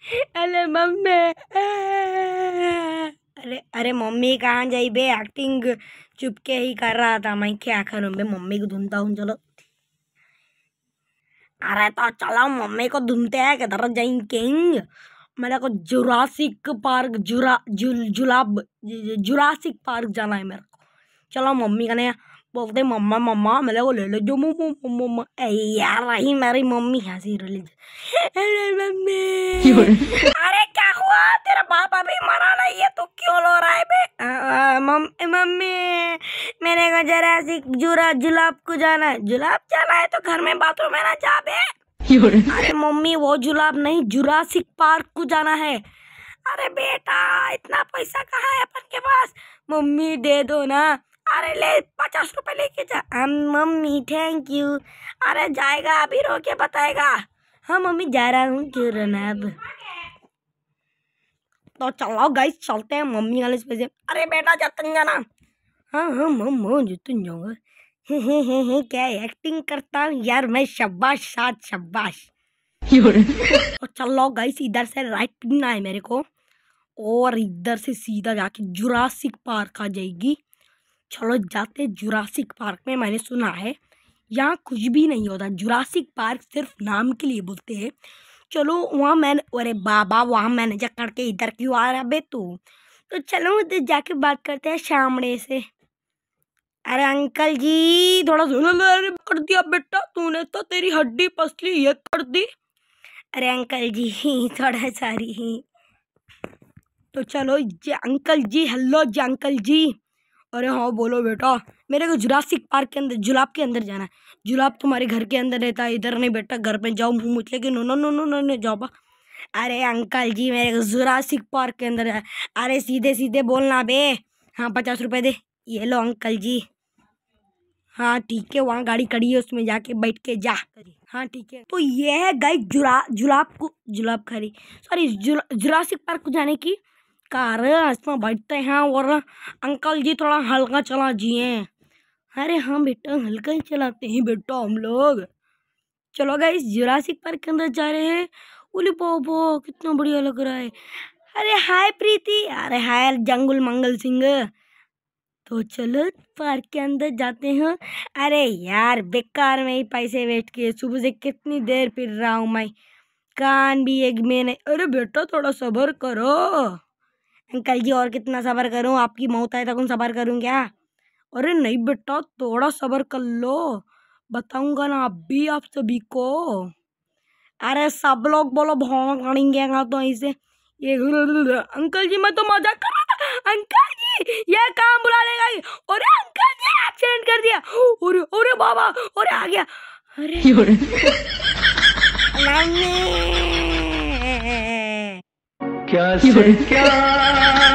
अरे मम्मी अरे अरे मम्मी कहाँ जाई बे एक्टिंग चुपके ही कर रहा था मैं क्या करूँ बे मम्मी को ढूंढता हूँ चलो अरे तो चलो मम्मी को ढूंढते हैं किधर जाएं किंग मेरे को जुरासिक पार्क जुरा जुल जुलाब जुरासिक पार्क जाना है मेरे को चलो मम्मी कहने बोलते मम्मा मम्मा मैं वो ले लो जो मम्मा यार रही मेरी मम्मी हंसी रही अरे मम्मी अरे क्या हुआ तेरा बाप अभी मरा नहीं है तू क्यों रो रहा है बे मम्मी मम्मी मेरे को जरा सी जुरा जुलाब को जाना है जुलाब जाना है तो घर में बाथरूम में ना जा बे अरे मम्मी वो जुलाब नहीं जुरासिक पार्क को जाना है अरे बेटा इतना पैसा कहाँ है अपन के पास मम्मी दे दो ना अरे ले पचास रुपये लेके जा मम्मी थैंक यू अरे जाएगा अभी रो के बताएगा हाँ मम्मी जा रहा हूँ क्यों रोना अब तो चलो गाइस चलते हैं मम्मी वाले से अरे बेटा जतन जाना हाँ हाँ मम्मा जतन जाऊंगा हे हे हे हे क्या एक्टिंग करता हूँ यार मैं शब्बाश सात शब्बाश तो चलो गाइस इधर से राइट पिन्ना है मेरे को और इधर से सीधा जाके जुरासिक पार्क आ जाएगी चलो जाते जुरासिक पार्क में मैंने सुना है यहाँ कुछ भी नहीं होता जुरासिक पार्क सिर्फ नाम के लिए बोलते हैं चलो वहाँ मैंने अरे बाबा वहाँ मैनेजर करके इधर क्यों आ रहा बे तू तो चलो उधर जाके बात करते हैं शामड़े से अरे अंकल जी थोड़ा सुनो मेरे कर दिया बेटा तूने तो तेरी हड्डी पसली ये कर दी अरे अंकल जी थोड़ा सारी ही तो चलो जी अंकल जी हेलो जी अंकल जी अरे हाँ बोलो बेटा मेरे को जुरासिक पार्क के अंदर जुलाब के अंदर जाना है जुलाब तुम्हारे घर के अंदर रहता है इधर नहीं बेटा घर पे जाओ मुँह मुझे कि no no no no no no जाओ बा अरे अंकल जी मेरे को जुरासिक पार्क के अंदर है अरे सीधे सीधे बोलना बे हाँ पचास रुपये दे ये लो अंकल जी हाँ ठीक है वहाँ गाड़ी खड़ी है उसमें जाके बैठ के जा हाँ ठीक है तो ये है गाइड जुरा जुलाब को जुलाब खरी सॉरी जुरा, जुरासिक पार्क को जाने की कार है इसमें तो बैठते हैं और अंकल जी थोड़ा हल्का चला जिए अरे हाँ बेटा हल्का ही चलाते हैं बेटा हम लोग चलो इस जुरासिक पार्क के अंदर जा रहे हैं उली पोपो कितना बढ़िया लग रहा है अरे हाय प्रीति अरे हाय जंगुल मंगल सिंह तो चलो पार्क के अंदर जाते हैं अरे यार बेकार में ही पैसे वेस्ट किए सुबह से कितनी देर फिर रहा हूँ मैं कान भी एक मैंने अरे बेटा थोड़ा सबर करो अंकल जी और कितना सबर करूँ आपकी मौत आए तक उन सबर करूँ क्या अरे नहीं बेटा थोड़ा सबर कर लो बताऊंगा ना आप भी आप सभी को अरे सब लोग बोलो भौंक तो ऐसे ये अंकल जी मैं तो मजाक कर रहा था अंकल जी ये काम बुला लेगा अरे अंकल जी एक्सीडेंट कर दिया अरे अरे बाबा अरे आ गया अरे Kill us. Kill